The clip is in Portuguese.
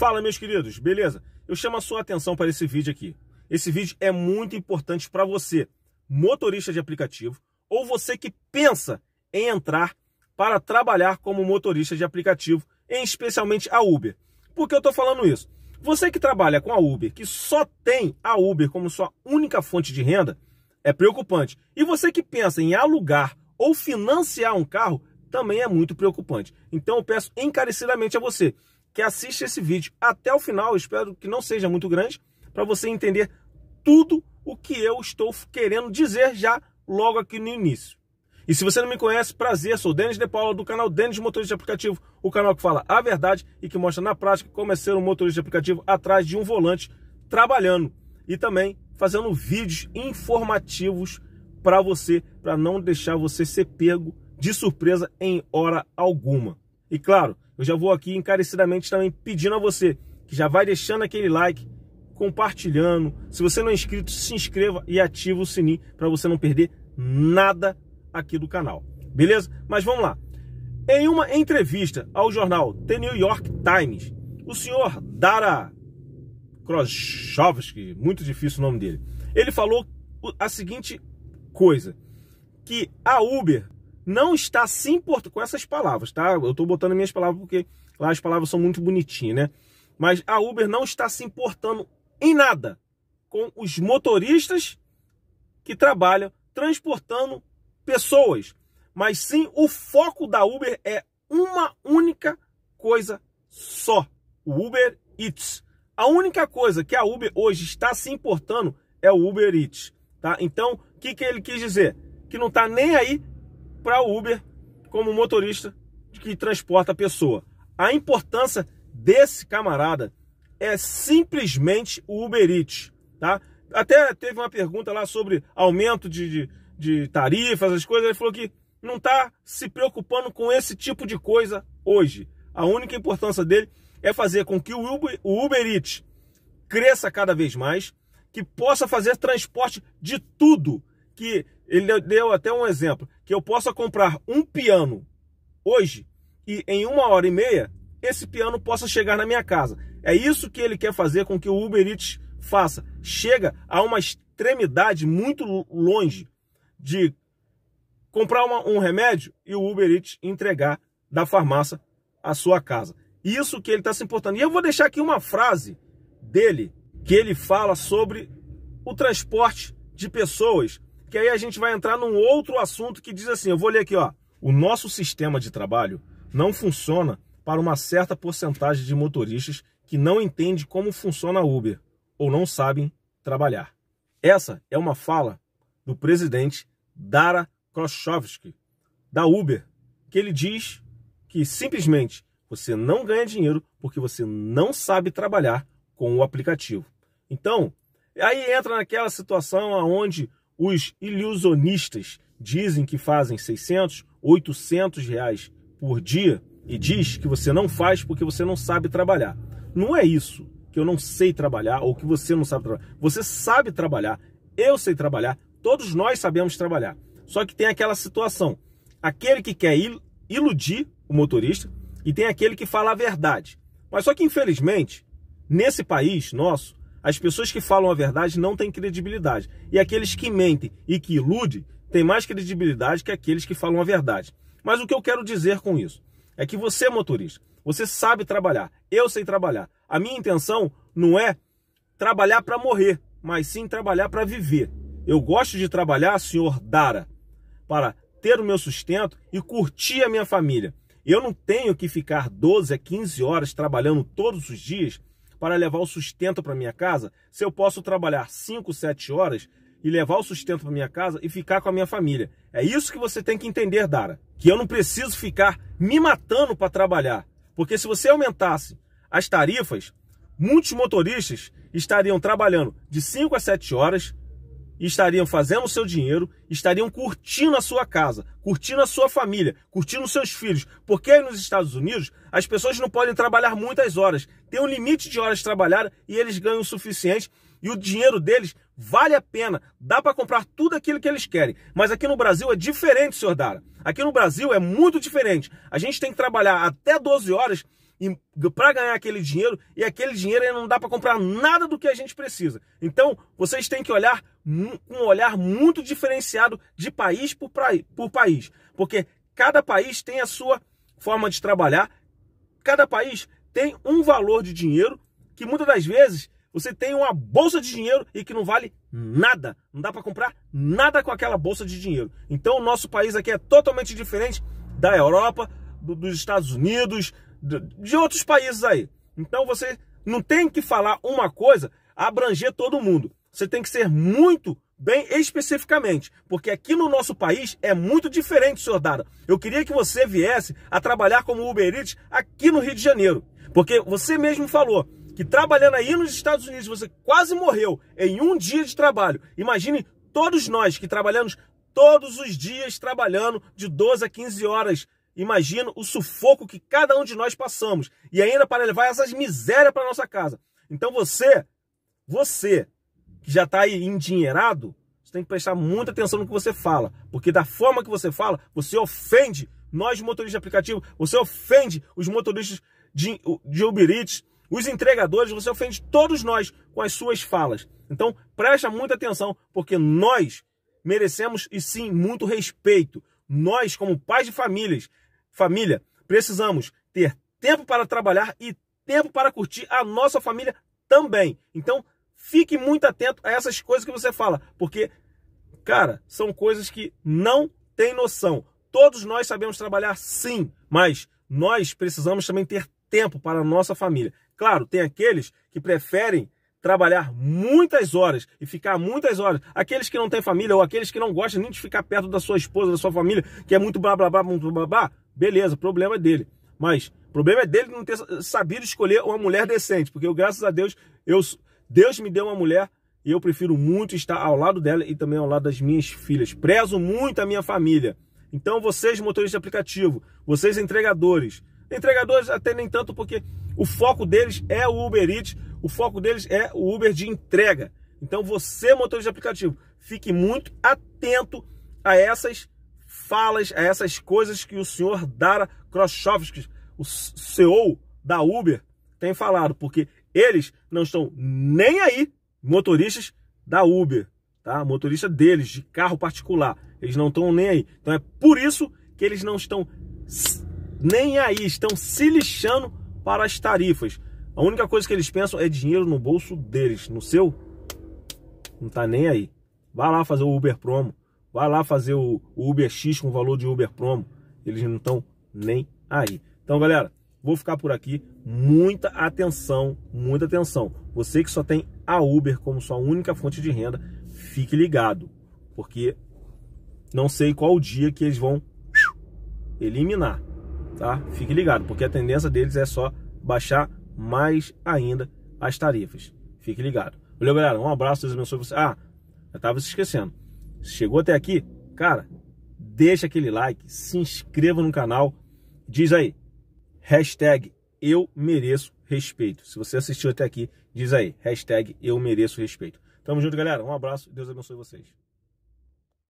Fala, meus queridos, beleza? Eu chamo a sua atenção para esse vídeo aqui. Esse vídeo é muito importante para você, motorista de aplicativo, ou você que pensa em entrar para trabalhar como motorista de aplicativo, especialmente a Uber. Por que eu estou falando isso? Você que trabalha com a Uber, que só tem a Uber como sua única fonte de renda, é preocupante. E você que pensa em alugar ou financiar um carro, também é muito preocupante. Então eu peço encarecidamente a você que assiste esse vídeo até o final, espero que não seja muito grande, para você entender tudo o que eu estou querendo dizer já logo aqui no início. E se você não me conhece, prazer, sou o Denis De Paula do canal Denis Motorista Aplicativo, o canal que fala a verdade e que mostra na prática como é ser um motorista aplicativo atrás de um volante trabalhando e também fazendo vídeos informativos para você, para não deixar você ser pego de surpresa em hora alguma. E claro, eu já vou aqui encarecidamente também pedindo a você que já vai deixando aquele like, compartilhando. Se você não é inscrito, se inscreva e ativa o sininho para você não perder nada aqui do canal. Beleza? Mas vamos lá. Em uma entrevista ao jornal The New York Times, o senhor Dara Kroshovski, muito difícil o nome dele, ele falou a seguinte coisa, que a Uber não está se importando com essas palavras, tá? Eu estou botando minhas palavras porque lá as palavras são muito bonitinhas, né? Mas a Uber não está se importando em nada com os motoristas que trabalham transportando pessoas, mas sim o foco da Uber é uma única coisa só, o Uber Eats. A única coisa que a Uber hoje está se importando é o Uber Eats, tá? Então, o que, que ele quis dizer? Que não está nem aí para o Uber como motorista que transporta a pessoa. A importância desse camarada é simplesmente o Uber Eats, tá? Até teve uma pergunta lá sobre aumento de, de, de tarifas, as coisas, ele falou que não está se preocupando com esse tipo de coisa hoje. A única importância dele é fazer com que o Uber, o Uber Eats cresça cada vez mais, que possa fazer transporte de tudo, que ele deu até um exemplo, que eu possa comprar um piano hoje e em uma hora e meia esse piano possa chegar na minha casa. É isso que ele quer fazer com que o Uber Eats faça. Chega a uma extremidade muito longe de comprar uma, um remédio e o Uber Eats entregar da farmácia à sua casa. Isso que ele está se importando. E eu vou deixar aqui uma frase dele que ele fala sobre o transporte de pessoas que aí a gente vai entrar num outro assunto que diz assim, eu vou ler aqui, ó. O nosso sistema de trabalho não funciona para uma certa porcentagem de motoristas que não entende como funciona a Uber ou não sabem trabalhar. Essa é uma fala do presidente Dara Khrushchevsky da Uber, que ele diz que simplesmente você não ganha dinheiro porque você não sabe trabalhar com o aplicativo. Então, aí entra naquela situação aonde os ilusionistas dizem que fazem 600, 800 reais por dia e diz que você não faz porque você não sabe trabalhar. Não é isso que eu não sei trabalhar ou que você não sabe trabalhar. Você sabe trabalhar, eu sei trabalhar, todos nós sabemos trabalhar. Só que tem aquela situação, aquele que quer iludir o motorista e tem aquele que fala a verdade. Mas só que infelizmente, nesse país nosso, as pessoas que falam a verdade não têm credibilidade. E aqueles que mentem e que iludem têm mais credibilidade que aqueles que falam a verdade. Mas o que eu quero dizer com isso é que você, motorista, você sabe trabalhar. Eu sei trabalhar. A minha intenção não é trabalhar para morrer, mas sim trabalhar para viver. Eu gosto de trabalhar, senhor Dara, para ter o meu sustento e curtir a minha família. Eu não tenho que ficar 12 a 15 horas trabalhando todos os dias para levar o sustento para minha casa, se eu posso trabalhar 5, 7 horas e levar o sustento para minha casa e ficar com a minha família. É isso que você tem que entender, Dara, que eu não preciso ficar me matando para trabalhar, porque se você aumentasse as tarifas, muitos motoristas estariam trabalhando de 5 a 7 horas, estariam fazendo o seu dinheiro, estariam curtindo a sua casa, curtindo a sua família, curtindo os seus filhos. Porque aí nos Estados Unidos as pessoas não podem trabalhar muitas horas, tem um limite de horas trabalhadas e eles ganham o suficiente e o dinheiro deles vale a pena, dá para comprar tudo aquilo que eles querem. Mas aqui no Brasil é diferente, senhor Dara. Aqui no Brasil é muito diferente. A gente tem que trabalhar até 12 horas para ganhar aquele dinheiro, e aquele dinheiro não dá para comprar nada do que a gente precisa. Então, vocês têm que olhar um olhar muito diferenciado de país por, por país, porque cada país tem a sua forma de trabalhar, cada país tem um valor de dinheiro que muitas das vezes você tem uma bolsa de dinheiro e que não vale nada. Não dá para comprar nada com aquela bolsa de dinheiro. Então o nosso país aqui é totalmente diferente da Europa, do, dos Estados Unidos, de outros países aí. Então você não tem que falar uma coisa abranger todo mundo. Você tem que ser muito bem especificamente, porque aqui no nosso país é muito diferente, senhor Dara. Eu queria que você viesse a trabalhar como Uber Eats aqui no Rio de Janeiro, porque você mesmo falou que trabalhando aí nos Estados Unidos você quase morreu em um dia de trabalho. Imagine todos nós que trabalhamos todos os dias trabalhando de 12 a 15 horas Imagino o sufoco que cada um de nós passamos e ainda para levar essas misérias para nossa casa. Então você, você que já está aí endinheirado, você tem que prestar muita atenção no que você fala, porque da forma que você fala, você ofende nós motoristas de aplicativo, você ofende os motoristas de, de Uber Eats, os entregadores, você ofende todos nós com as suas falas. Então presta muita atenção, porque nós merecemos e sim muito respeito. Nós, como pais de famílias, família, precisamos ter tempo para trabalhar e tempo para curtir a nossa família também. Então, fique muito atento a essas coisas que você fala, porque, cara, são coisas que não tem noção. Todos nós sabemos trabalhar sim, mas nós precisamos também ter tempo para a nossa família. Claro, tem aqueles que preferem trabalhar muitas horas e ficar muitas horas. Aqueles que não têm família ou aqueles que não gostam nem de ficar perto da sua esposa, da sua família, que é muito blá blá blá, muito blá blá, beleza, problema é dele. Mas o problema é dele não ter sabido escolher uma mulher decente, porque eu, graças a Deus, eu, Deus me deu uma mulher e eu prefiro muito estar ao lado dela e também ao lado das minhas filhas. Prezo muito a minha família. Então, vocês, motoristas de aplicativo, vocês, entregadores, entregadores até nem tanto, porque o foco deles é o Uber Eats o foco deles é o Uber de entrega. Então você, motorista de aplicativo, fique muito atento a essas falas, a essas coisas que o senhor Dara Khrushchevski, o CEO da Uber, tem falado, porque eles não estão nem aí, motoristas da Uber, tá? Motorista deles, de carro particular. Eles não estão nem aí. Então é por isso que eles não estão nem aí, estão se lixando para as tarifas. A única coisa que eles pensam é dinheiro no bolso deles, no seu. Não tá nem aí. Vai lá fazer o Uber Promo. Vai lá fazer o Uber X com o valor de Uber Promo. Eles não estão nem aí. Então, galera, vou ficar por aqui. Muita atenção, muita atenção. Você que só tem a Uber como sua única fonte de renda, fique ligado, porque não sei qual dia que eles vão eliminar, tá? Fique ligado, porque a tendência deles é só baixar mais ainda as tarifas. Fique ligado. Valeu, galera. Um abraço, Deus abençoe você. Ah, eu estava se esquecendo. Chegou até aqui, cara, deixa aquele like, se inscreva no canal, diz aí, hashtag eu mereço respeito. Se você assistiu até aqui, diz aí, hashtag eu mereço respeito. Tamo junto, galera. Um abraço, Deus abençoe vocês.